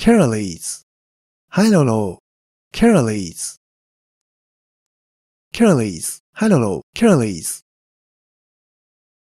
Carolies, hello, Carolies, Carolies, hello, Carolies.